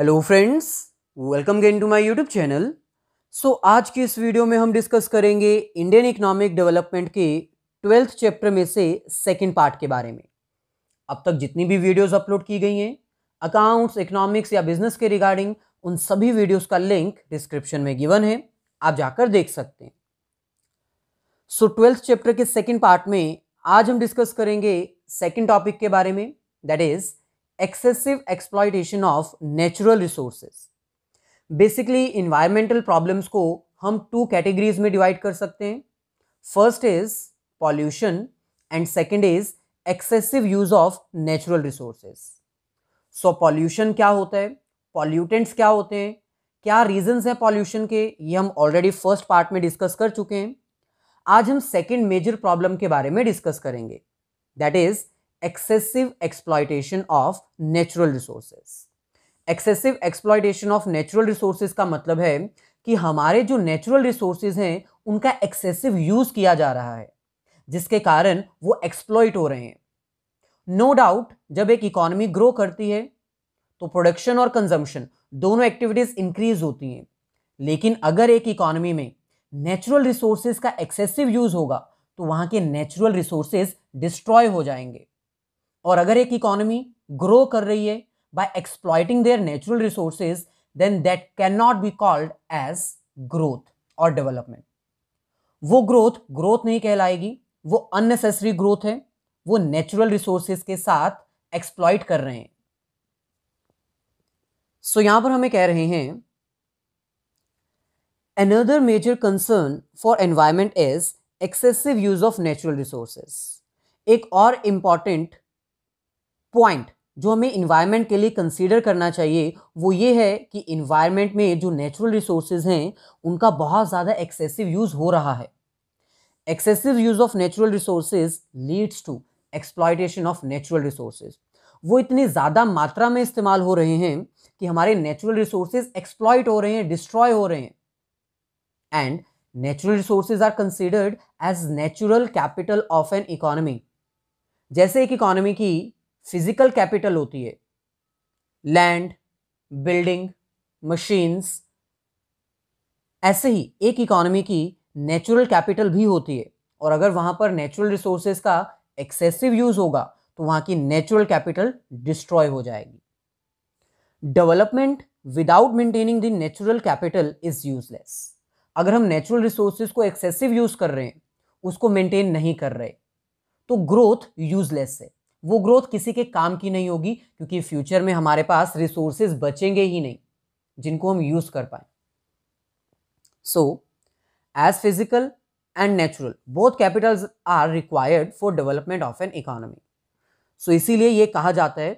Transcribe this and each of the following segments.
Hello friends welcome again to my YouTube channel so आज की इस वीडियो में हम डिस्कस करेंगे इंडियन इकोनॉमिक डेवलपमेंट के ट्वेल्थ चैप्टर में से सेकंड पार्ट के बारे में अब तक जितनी भी वीडियोस अपलोड की गई हैं अकाउंट्स इकोनॉमिक्स या बिजनेस के रिगार्डिंग उन सभी वीडियोज़ का लिंक डिस्क्रिप्शन में गिवन है आप जाकर देख सकते हैं सो ट्वेल्थ चैप्टर के सेकेंड पार्ट में आज हम डिस्कस करेंगे सेकेंड टॉपिक के बारे में that is excessive exploitation of natural resources basically environmental problems को हम टू कैटेगरीज में डिवाइड कर सकते हैं first is pollution and second is excessive use of natural resources so pollution क्या होता है पॉल्यूटेंट्स क्या होते हैं क्या रीजंस हैं पॉल्यूशन के ये हम ऑलरेडी फर्स्ट पार्ट में डिस्कस कर चुके हैं आज हम सेकेंड मेजर प्रॉब्लम के बारे में डिस्कस करेंगे that is excessive exploitation of natural resources excessive exploitation of natural resources का मतलब है कि हमारे जो नेचुरल रिसोर्सेज हैं उनका एक्सेसिव यूज किया जा रहा है जिसके कारण वो एक्सप्लॉइट हो रहे हैं नो no डाउट जब एक इकोनॉमी ग्रो करती है तो प्रोडक्शन और कंजम्पशन दोनों एक्टिविटीज इंक्रीज होती हैं लेकिन अगर एक इकोनॉमी में नेचुरल रिसोर्सेज का एक्सेसिव यूज होगा तो वहाँ के नेचुरल रिसोर्सेज डिस्ट्रॉय हो जाएंगे और अगर एक इकोनॉमी ग्रो कर रही है by exploiting their natural resources then that can not be called as growth और डेवलपमेंट वो ग्रोथ ग्रोथ नहीं कहलाएगी वो अननेसेसरी ग्रोथ है वो नेचुरल रिसोर्सेज के साथ एक्सप्लॉइट कर रहे हैं सो so, यहां पर हमें कह रहे हैं another major concern for environment is excessive use of natural resources एक और इंपॉर्टेंट पॉइंट जो हमें इन्वायरमेंट के लिए कंसीडर करना चाहिए वो ये है कि इन्वायरमेंट में जो नेचुरल रिसोर्सेज हैं उनका बहुत ज़्यादा एक्सेसिव यूज़ हो रहा है excessive use of natural resources leads to exploitation of natural resources वो इतने ज़्यादा मात्रा में इस्तेमाल हो रहे हैं कि हमारे नेचुरल रिसोर्सेज एक्सप्लॉयट हो रहे हैं डिस्ट्रॉय हो रहे हैं and natural resources are considered as natural capital of an economy जैसे एक इकोनॉमी की फिजिकल कैपिटल होती है लैंड बिल्डिंग मशीन्स ऐसे ही एक इकोनॉमी की नेचुरल कैपिटल भी होती है और अगर वहाँ पर नेचुरल रिसोर्सेज का एक्सेसिव यूज़ होगा तो वहाँ की नेचुरल कैपिटल डिस्ट्रॉय हो जाएगी development without maintaining the natural capital is useless अगर हम नेचुरल रिसोर्सेज को एक्सेसिव यूज़ कर रहे हैं उसको मेंटेन नहीं कर रहे तो ग्रोथ यूजलेस है वो ग्रोथ किसी के काम की नहीं होगी क्योंकि फ्यूचर में हमारे पास रिसोर्सेज बचेंगे ही नहीं जिनको हम यूज़ कर पाए so as physical and natural both capitals are required for development of an economy so इसीलिए ये कहा जाता है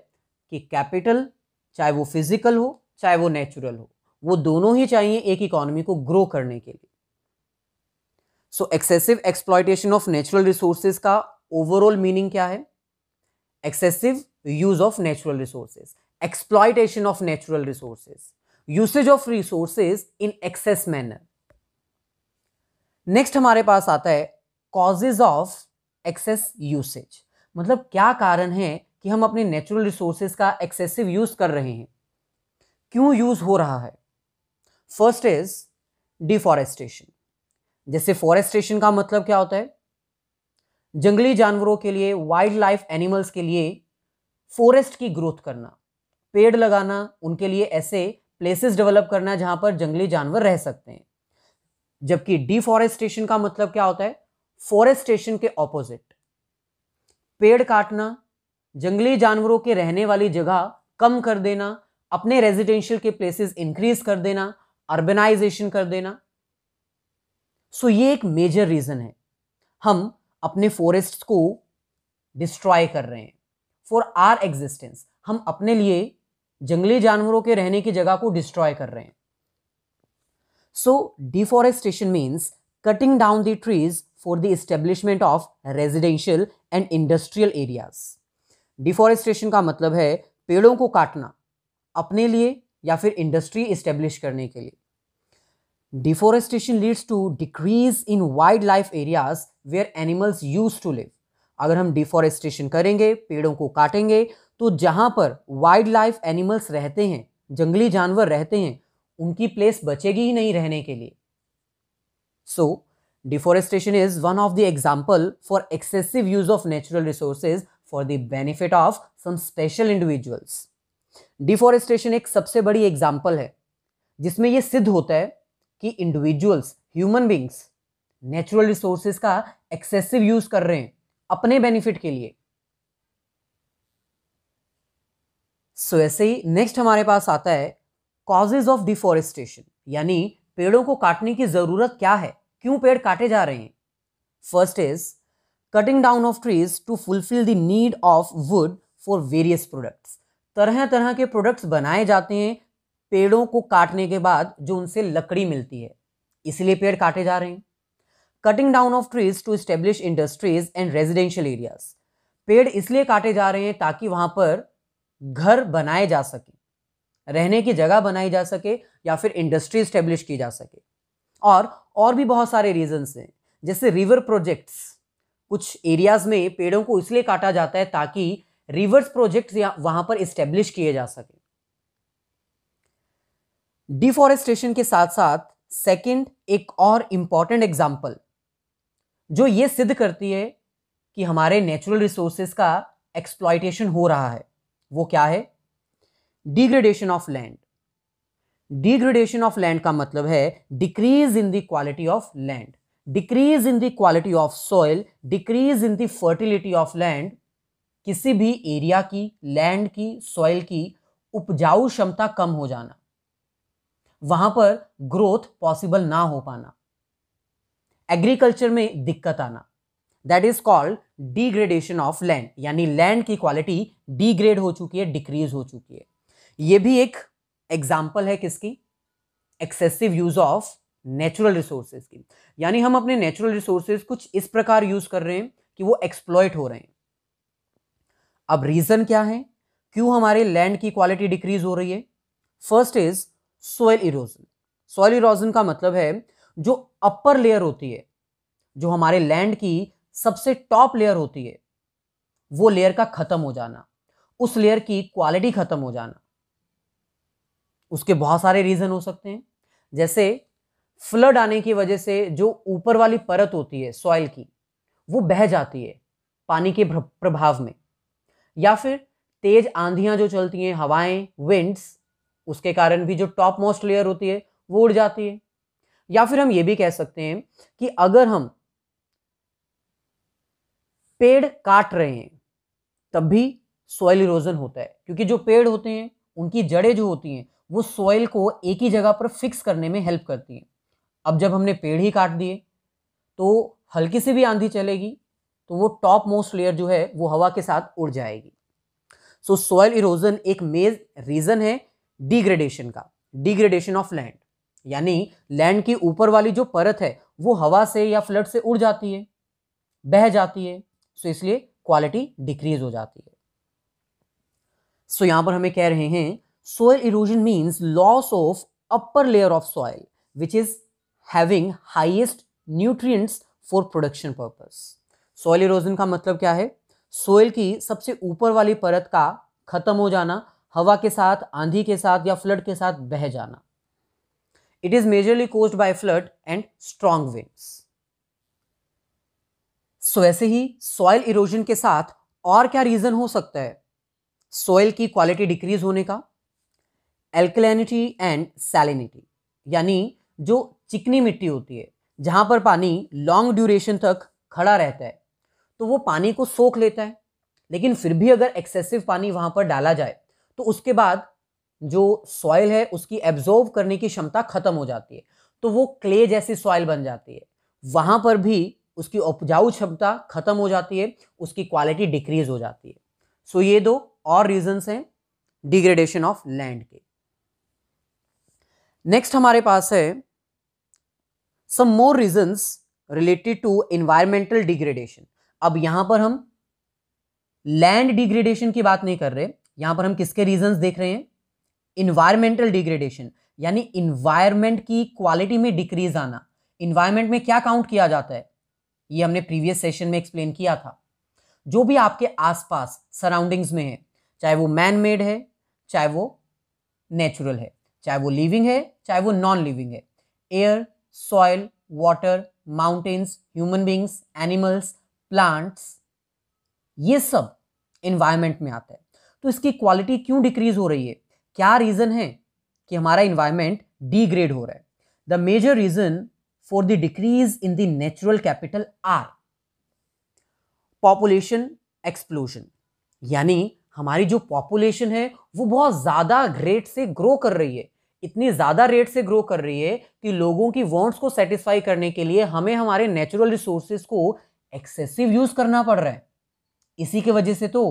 कि कैपिटल चाहे वो फिजिकल हो चाहे वो नेचुरल हो वो दोनों ही चाहिए एक इकोनॉमी को ग्रो करने के लिए so excessive exploitation of natural resources का ओवरऑल मीनिंग क्या है excessive use of natural resources exploitation of natural resources usage of resources in excess manner next हमारे पास आता है कॉजेज ऑफ एक्सेस यूसेज मतलब क्या कारण है कि हम अपने नेचुरल रिसोर्सेज का एक्सेसिव यूज कर रहे हैं क्यों यूज हो रहा है फर्स्ट इज डिफॉरेस्टेशन जैसे फॉरेस्टेशन का मतलब क्या होता है जंगली जानवरों के लिए वाइल्ड लाइफ एनिमल्स के लिए फॉरेस्ट की ग्रोथ करना पेड़ लगाना उनके लिए ऐसे प्लेसेस डेवलप करना जहां पर जंगली जानवर रह सकते हैं जबकि डिफॉरेस्टेशन का मतलब क्या होता है फॉरेस्टेशन के ऑपोजिट पेड़ काटना जंगली जानवरों के रहने वाली जगह कम कर देना अपने रेजिडेंशियल के प्लेसेस इंक्रीज कर देना अर्बेनाइजेशन कर देना सो so ये एक मेजर रीजन है हम अपने फॉरेस्ट को डिस्ट्रॉय कर रहे हैं फॉर आर एग्जिस्टेंस हम अपने लिए जंगली जानवरों के रहने की जगह को डिस्ट्रॉय कर रहे हैं so deforestation means cutting down the trees for the establishment of residential and industrial areas deforestation का मतलब है पेड़ों को काटना अपने लिए या फिर इंडस्ट्री इस्टेब्लिश करने के लिए deforestation leads to decrease in wild life areas where animals use to live अगर हम डिफॉरेस्टेशन करेंगे पेड़ों को काटेंगे तो जहाँ पर वाइल्ड लाइफ एनिमल्स रहते हैं जंगली जानवर रहते हैं उनकी प्लेस बचेगी ही नहीं रहने के लिए so deforestation is one of the example for excessive use of natural resources for the benefit of some special individuals deforestation एक सबसे बड़ी एग्जाम्पल है जिसमें यह सिद्ध होता है कि individuals human beings natural resources का एक्सेसिव यूज कर रहे हैं अपने बेनिफिट के लिए सो so, ऐसे ही नेक्स्ट हमारे पास आता है कॉजेज ऑफ डिफॉरेस्टेशन यानी पेड़ों को काटने की ज़रूरत क्या है क्यों पेड़ काटे जा रहे हैं first is cutting down of trees to fulfil the need of wood for various products तरह तरह के प्रोडक्ट्स बनाए जाते हैं पेड़ों को काटने के बाद जो उनसे लकड़ी मिलती है इसलिए पेड़ काटे जा रहे हैं cutting down of trees to establish industries and residential areas पेड़ इसलिए काटे जा रहे हैं ताकि वहाँ पर घर बनाए जा सके रहने की जगह बनाई जा सके या फिर इंडस्ट्री स्टेब्लिश की जा सके और और भी बहुत सारे रीजंस हैं जैसे रिवर प्रोजेक्ट्स कुछ एरियाज में पेड़ों को इसलिए काटा जाता है ताकि रिवर्स प्रोजेक्ट्स या वहाँ पर इस्टेब्लिश किए जा सके डिफॉरेस्टेशन के साथ साथ सेकंड एक और इंपॉर्टेंट एग्जाम्पल जो ये सिद्ध करती है कि हमारे नेचुरल रिसोर्सेज का एक्सप्लॉयटेशन हो रहा है वो क्या है degradation of land degradation of land का मतलब है decrease in the quality of land decrease in the quality of soil decrease in the fertility of land किसी भी एरिया की लैंड की सॉइल की उपजाऊ क्षमता कम हो जाना वहां पर ग्रोथ पॉसिबल ना हो पाना एग्रीकल्चर में दिक्कत आना that is called degradation of land यानी लैंड की क्वालिटी डिग्रेड हो चुकी है डिक्रीज हो चुकी है यह भी एक एग्जाम्पल है किसकी excessive use of natural resources की यानी हम अपने नेचुरल रिसोर्सेज कुछ इस प्रकार यूज कर रहे हैं कि वो एक्सप्लॉयट हो रहे हैं अब रीजन क्या है क्यों हमारे लैंड की क्वालिटी डिक्रीज हो रही है first is soil erosion soil erosion का मतलब है जो अपर लेयर होती है जो हमारे लैंड की सबसे टॉप लेयर होती है वो लेयर का खत्म हो जाना उस लेयर की क्वालिटी खत्म हो जाना उसके बहुत सारे रीजन हो सकते हैं जैसे फ्लड आने की वजह से जो ऊपर वाली परत होती है सॉइल की वो बह जाती है पानी के प्रभाव में या फिर तेज आंधियां जो चलती हैं हवाएं विंड्स उसके कारण भी जो टॉप मोस्ट लेयर होती है वो उड़ जाती है या फिर हम ये भी कह सकते हैं कि अगर हम पेड़ काट रहे हैं तब भी सॉइल इरोजन होता है क्योंकि जो पेड़ होते हैं उनकी जड़ें जो होती हैं वो सॉइल को एक ही जगह पर फिक्स करने में हेल्प करती हैं अब जब हमने पेड़ ही काट दिए तो हल्की सी भी आंधी चलेगी तो वो टॉप मोस्ट लेयर जो है वो हवा के साथ उड़ जाएगी सो सॉइल इरोजन एक मेज रीज़न है डिग्रेडेशन का डिग्रेडेशन ऑफ लैंड यानी लैंड की ऊपर वाली जो परत है वो हवा से या फ्लड से उड़ जाती है बह जाती है सो इसलिए क्वालिटी डिक्रीज हो जाती है सो यहां पर हमें कह रहे हैं soil erosion means loss of upper layer of soil which is having highest nutrients for production purpose soil erosion का मतलब क्या है सोयल की सबसे ऊपर वाली परत का खत्म हो जाना हवा के साथ आंधी के साथ या फ्लड के साथ बह जाना it is majorly cause by flood and strong winds so ऐसे ही सॉइल इरोजन के साथ और क्या रीजन हो सकता है सॉइल की क्वालिटी डिक्रीज होने का एल्कलैनिटी एंड सैलिनिटी यानी जो चिकनी मिट्टी होती है जहां पर पानी लॉन्ग ड्यूरेशन तक खड़ा रहता है तो वो पानी को सोख लेता है लेकिन फिर भी अगर एक्सेसिव पानी वहां पर डाला जाए तो उसके बाद जो सॉइल है उसकी एब्जॉर्व करने की क्षमता खत्म हो जाती है तो वो क्ले जैसी सॉइल बन जाती है वहां पर भी उसकी उपजाऊ क्षमता खत्म हो जाती है उसकी क्वालिटी डिक्रीज हो जाती है सो ये दो और रीजंस हैं डिग्रेडेशन ऑफ लैंड के नेक्स्ट हमारे पास है some more reasons related to environmental degradation अब यहां पर हम लैंड डिग्रेडेशन की बात नहीं कर रहे यहाँ पर हम किसके रीजन देख रहे हैं इन्वायरमेंटल डिग्रेडेशन यानी इन्वायरमेंट की क्वालिटी में डिक्रीज आना इन्वायरमेंट में क्या काउंट किया जाता है ये हमने प्रीवियस सेशन में एक्सप्लेन किया था जो भी आपके आसपास सराउंडिंग्स में है चाहे वो मैन मेड है चाहे वो नेचुरल है चाहे वो लिविंग है चाहे वो नॉन लिविंग है air soil water mountains human beings animals plants ये सब इन्वायरमेंट में आता है तो इसकी क्वालिटी क्यों डिक्रीज हो रही है क्या रीज़न है कि हमारा इन्वायरमेंट डिग्रेड हो रहा है the major reason for the decrease in the natural capital are population explosion यानी हमारी जो पॉपुलेशन है वो बहुत ज़्यादा रेट से ग्रो कर रही है इतनी ज़्यादा रेट से ग्रो कर रही है कि लोगों की वॉन्ट्स को सेटिस्फाई करने के लिए हमें हमारे नेचुरल रिसोर्सेज को एक्सेसिव यूज़ करना पड़ रहा है इसी के वजह से तो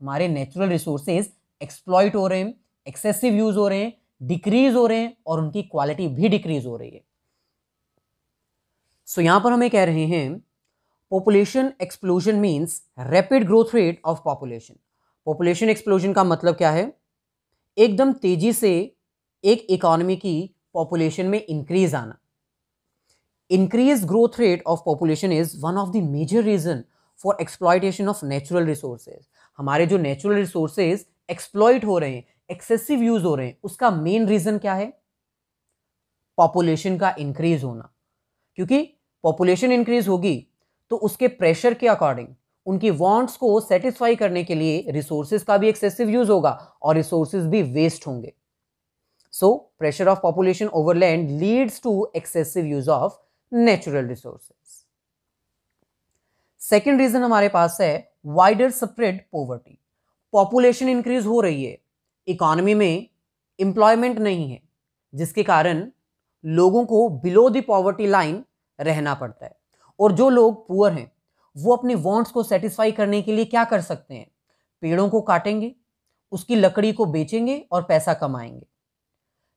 हमारे नेचुरल रिसोर्सेज एक्सप्लॉयट हो रहे हैं एक्सेसिव यूज हो रहे हैं डिक्रीज हो रहे हैं और उनकी क्वालिटी भी डिक्रीज हो रही है सो so, यहां पर हमें कह रहे हैं population explosion means rapid growth rate of population population explosion का मतलब क्या है एकदम तेजी से एक इकोनॉमी की पॉपुलेशन में इंक्रीज आना increase growth rate of population is one of the major reason for exploitation of natural resources हमारे जो नेचुरल रिसोर्सेज एक्सप्लॉइट हो रहे हैं एक्सेसिव यूज हो रहे हैं उसका मेन रीजन क्या है पॉपुलेशन का इंक्रीज होना क्योंकि पॉपुलेशन इंक्रीज होगी तो उसके प्रेशर के अकॉर्डिंग उनकी वांट्स को सेटिस्फाई करने के लिए रिसोर्सेज का भी एक्सेसिव यूज होगा और रिसोर्सेज भी वेस्ट होंगे so pressure of population over land leads to excessive use of natural resources second reason हमारे पास है wider spread poverty population increase हो रही है इकॉनमी में एम्प्लॉयमेंट नहीं है जिसके कारण लोगों को बिलो द पॉवर्टी लाइन रहना पड़ता है और जो लोग पुअर हैं वो अपने वांट्स को सेटिस्फाई करने के लिए क्या कर सकते हैं पेड़ों को काटेंगे उसकी लकड़ी को बेचेंगे और पैसा कमाएंगे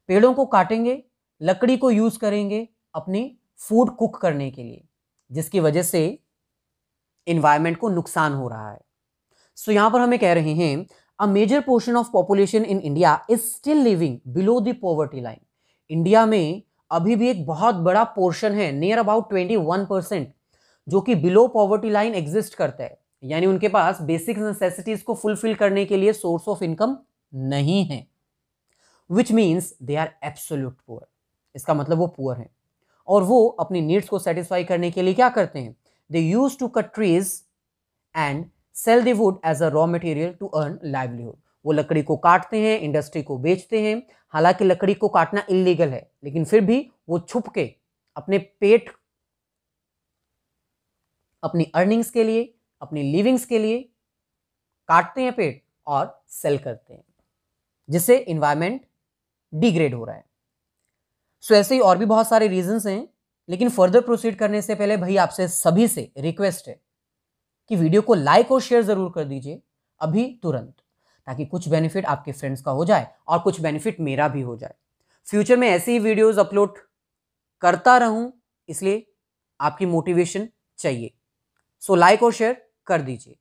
पेड़ों को काटेंगे लकड़ी को यूज़ करेंगे अपने फूड कुक करने के लिए जिसकी वजह से इन्वायरमेंट को नुकसान हो रहा है सो so, यहाँ पर हमें कह रहे हैं a major portion of population in India is still living below the poverty line India में अभी भी एक बहुत बड़ा पोर्शन है near about twenty one percent जो कि बिलो पॉवर्टी लाइन एग्जिस्ट करता है यानी उनके पास बेसिक नेसेसिटीज को फुलफिल करने के लिए सोर्स ऑफ इनकम नहीं है which means they are absolute poor इसका मतलब वो पुअर हैं और वो अपनी नीड्स को सेटिस्फाई करने के लिए क्या करते हैं They used to cut trees and sell the wood as a raw material to earn livelihood. वो लकड़ी को काटते हैं इंडस्ट्री को बेचते हैं हालांकि लकड़ी को काटना इलीगल है लेकिन फिर भी वो छुप के अपने पेट अपनी अर्निंग्स के लिए अपनी लिविंग्स के लिए काटते हैं पेट और सेल करते हैं जिससे इन्वायरमेंट डिग्रेड हो रहा है सो so, ऐसे ही और भी बहुत सारे रीजंस हैं लेकिन फर्दर प्रोसीड करने से पहले भाई आपसे सभी से रिक्वेस्ट है कि वीडियो को लाइक और शेयर ज़रूर कर दीजिए अभी तुरंत ताकि कुछ बेनिफिट आपके फ्रेंड्स का हो जाए और कुछ बेनिफिट मेरा भी हो जाए फ्यूचर में ऐसी ही वीडियोज़ अपलोड करता रहूं इसलिए आपकी मोटिवेशन चाहिए सो लाइक और शेयर कर दीजिए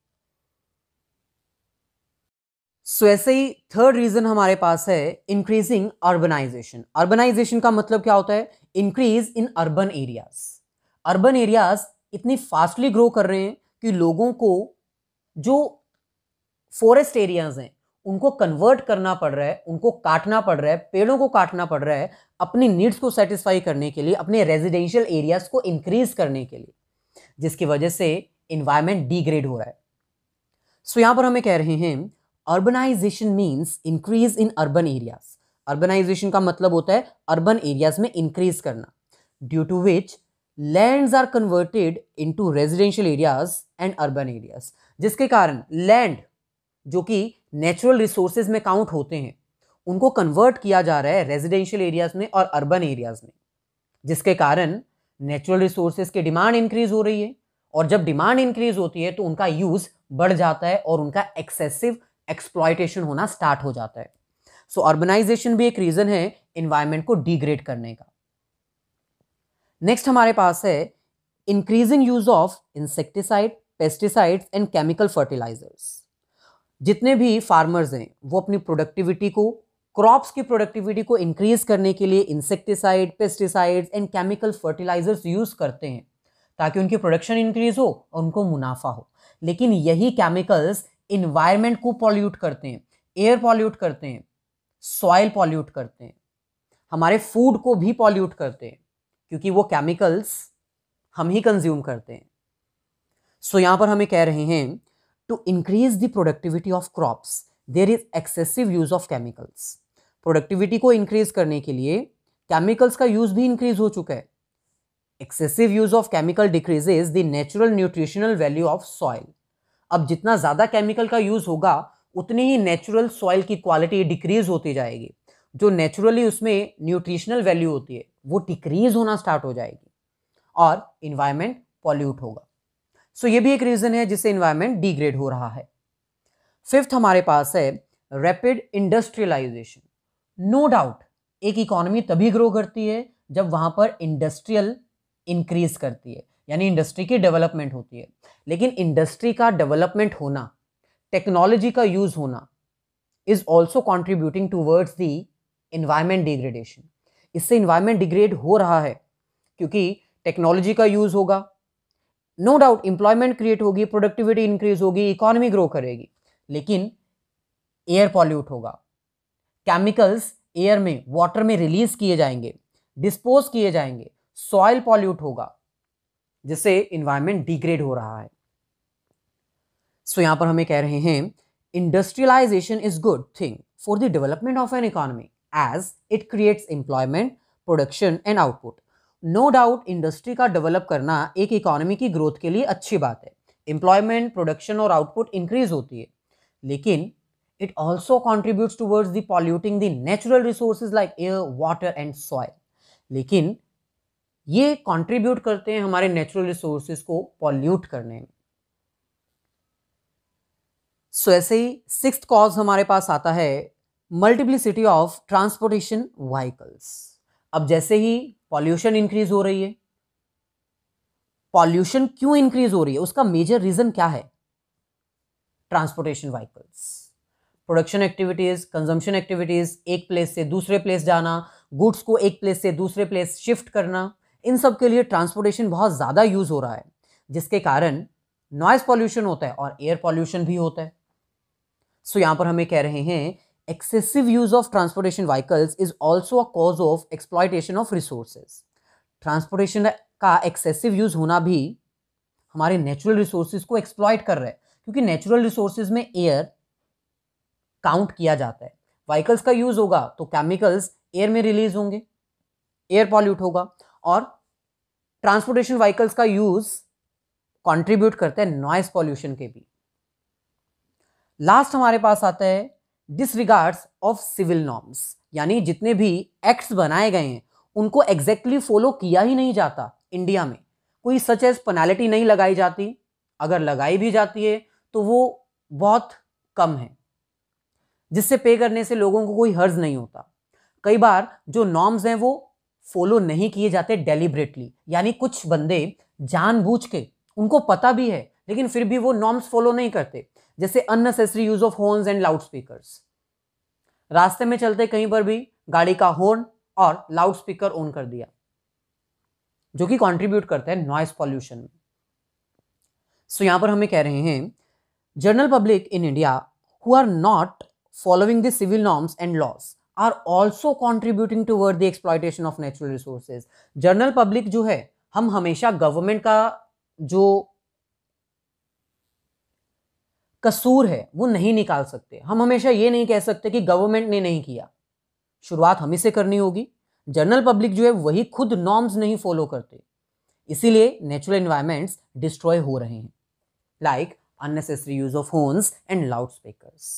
सो ऐसे ही थर्ड रीजन हमारे पास है इंक्रीजिंग अर्बनाइजेशन अर्बनाइजेशन का मतलब क्या होता है increase in urban areas urban areas इतनी फास्टली ग्रो कर रहे हैं कि लोगों को जो फॉरेस्ट एरियाज हैं उनको कन्वर्ट करना पड़ रहा है उनको काटना पड़ रहा है पेड़ों को काटना पड़ रहा है अपनी नीड्स को सेटिस्फाई करने के लिए अपने रेजिडेंशियल एरियाज को इंक्रीज करने के लिए जिसकी वजह से इन्वायरमेंट डिग्रेड हो रहा है सो so, यहाँ पर हमें कह रहे हैं urbanisation means increase in urban areas urbanisation का मतलब होता है अर्बन एरियाज में इंक्रीज करना due to which lands are converted into residential areas and urban areas जिसके कारण लैंड जो कि नेचुरल रिसोर्सेज में काउंट होते हैं उनको कन्वर्ट किया जा रहा है रेजिडेंशियल एरियाज में और अर्बन एरियाज में जिसके कारण नेचुरल रिसोर्सेज की डिमांड इंक्रीज हो रही है और जब डिमांड इंक्रीज होती है तो उनका यूज़ बढ़ जाता है और उनका एक्सेसिव एक्सप्लॉयटेशन होना स्टार्ट हो जाता है सो so, अर्बनाइजेशन भी एक रीज़न है इन्वायरमेंट को डिग्रेड करने का नेक्स्ट हमारे पास है increasing use of insecticide pesticides and chemical fertilisers जितने भी फार्मर्स हैं वो अपनी प्रोडक्टिविटी को क्रॉप्स की प्रोडक्टिविटी को इंक्रीज करने के लिए insecticide pesticides and chemical fertilisers use करते हैं ताकि उनकी प्रोडक्शन इंक्रीज हो और उनको मुनाफा हो लेकिन यही केमिकल्स इन्वायरमेंट को पॉल्यूट करते हैं एयर पॉल्यूट करते हैं सॉइल पॉल्यूट करते हैं हमारे फूड को भी पॉल्यूट करते हैं क्योंकि वो केमिकल्स हम ही कंज्यूम करते हैं सो so, यहाँ पर हमें कह रहे हैं to increase the productivity of crops there is excessive use of chemicals productivity को इंक्रीज करने के लिए केमिकल्स का यूज भी इंक्रीज हो चुका है excessive use of chemical decreases the natural nutritional value of soil अब जितना ज़्यादा केमिकल का यूज़ होगा उतनी ही नेचुरल सॉइल की क्वालिटी डिक्रीज होती जाएगी जो नेचुरली उसमें न्यूट्रिशनल वैल्यू होती है वो डिक्रीज होना स्टार्ट हो जाएगी और इन्वायरमेंट पॉल्यूट होगा सो so, ये भी एक रीज़न है जिससे इन्वायरमेंट डिग्रेड हो रहा है फिफ्थ हमारे पास है रैपिड इंडस्ट्रियलाइजेशन नो डाउट एक इकोनॉमी तभी ग्रो करती है जब वहाँ पर इंडस्ट्रियल इंक्रीज करती है यानी इंडस्ट्री की डेवलपमेंट होती है लेकिन इंडस्ट्री का डेवलपमेंट होना टेक्नोलॉजी का यूज़ होना is also contributing towards the environment degradation इससे इन्वायरमेंट डिग्रेड हो रहा है क्योंकि टेक्नोलॉजी का यूज़ होगा नो डाउट एम्प्लॉयमेंट क्रिएट होगी प्रोडक्टिविटी इंक्रीज होगी इकोनॉमी ग्रो करेगी लेकिन एयर पॉल्यूट होगा केमिकल्स एयर में वाटर में रिलीज किए जाएंगे डिस्पोज किए जाएंगे सॉयल पॉल्यूट होगा जिससे इन्वायरमेंट डिग्रेड हो रहा है सो so, यहाँ पर हमें कह रहे हैं industrialisation is good thing for the development of an economy as it creates employment production and output no doubt industry का डेवलप करना एक इकोनॉमी की ग्रोथ के लिए अच्छी बात है एम्प्लॉयमेंट प्रोडक्शन और आउटपुट इंक्रीज होती है लेकिन it also contribute towards the polluting the natural resources like air water and soil लेकिन ये कंट्रीब्यूट करते हैं हमारे नेचुरल रिसोर्सेज को पॉल्यूट करने में सो so, ऐसे ही सिक्स कॉज हमारे पास आता है मल्टीप्लिसिटी ऑफ ट्रांसपोर्टेशन व्हीकल्स अब जैसे ही पॉल्यूशन इंक्रीज हो रही है पॉल्यूशन क्यों इंक्रीज हो रही है उसका मेजर रीजन क्या है transportation vehicles production activities consumption activities एक प्लेस से दूसरे प्लेस जाना गुड्स को एक प्लेस से दूसरे प्लेस शिफ्ट करना इन सब के लिए ट्रांसपोर्टेशन बहुत ज़्यादा यूज़ हो रहा है जिसके कारण नॉइज़ पॉल्यूशन होता है और एयर पॉल्यूशन भी होता है सो so, यहाँ पर हमें कह रहे हैं excessive use of transportation vehicles is also a cause of exploitation of resources transportation का एक्सेसिव यूज़ होना भी हमारे नेचुरल रिसोर्सेज को एक्सप्लॉयट कर रहे हैं क्योंकि नेचुरल रिसोर्सेज में एयर काउंट किया जाता है व्हीकल्स का यूज़ होगा तो केमिकल्स एयर में रिलीज होंगे एयर पॉल्यूट होगा और ट्रांसपोर्टेशन व्हीकल्स का यूज कंट्रीब्यूट करते हैं नॉइस पॉल्यूशन के भी लास्ट हमारे पास आता है डिसरिगार्ड्स ऑफ सिविल नॉर्म्स यानी जितने भी एक्ट्स बनाए गए हैं उनको एग्जैक्टली exactly फॉलो किया ही नहीं जाता इंडिया में कोई सच एज पेनाल्टी नहीं लगाई जाती अगर लगाई भी जाती है तो वो बहुत कम है जिससे पे करने से लोगों को कोई हर्ज नहीं होता कई बार जो नॉर्म्स हैं वो फॉलो नहीं किए जाते डेलिब्रेटली यानी कुछ बंदे जानबूझ के उनको पता भी है लेकिन फिर भी वो नॉर्म्स फॉलो नहीं करते जैसे unnecessary use of horn and loudspeakers रास्ते में चलते कहीं पर भी गाड़ी का हॉर्न और लाउड स्पीकर ऑन कर दिया जो कि कंट्रीब्यूट करता है नॉइस पॉल्यूशन में सो यहां पर हमें कह रहे हैं general public in India who are not following the civil norms and laws are also contributing towards the exploitation of natural resources general public जो है हम हमेशा गवर्नमेंट का जो कसूर है वो नहीं निकाल सकते हम हमेशा ये नहीं कह सकते कि गवर्नमेंट ने नहीं किया शुरुआत हमें से करनी होगी जनरल पब्लिक जो है वही खुद नॉर्म्स नहीं फॉलो करते इसीलिए नेचुरल इन्वायरमेंट्स डिस्ट्रॉय हो रहे हैं like unnecessary use of horns and loudspeakers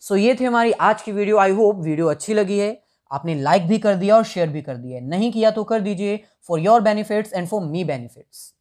so ये थी हमारी आज की वीडियो आई होप वीडियो अच्छी लगी है आपने लाइक भी कर दिया और शेयर भी कर दिया नहीं किया तो कर दीजिए for your benefits and for me benefits